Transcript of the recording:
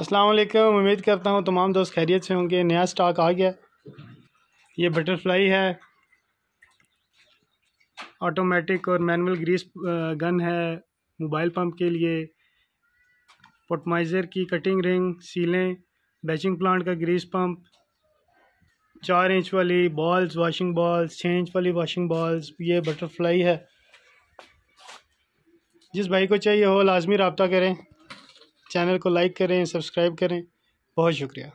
अस्सलाम वालेकुम उम्मीद करता हूँ तमाम दोस्त खैरियत से होंगे नया स्टॉक आ गया ये बटरफ्लाई है ऑटोमेटिक और मैनुअल ग्रीस गन है मोबाइल पंप के लिए पोटमाइज़र की कटिंग रिंग सीलें बैचिंग प्लांट का ग्रीस पंप चार इंच वाली बॉल्स वॉशिंग बॉल्स छः इंच वाली वॉशिंग बॉल्स ये बटरफ्लाई है जिस भाई को चाहिए हो लाजमी रबता करें चैनल को लाइक करें सब्सक्राइब करें बहुत शुक्रिया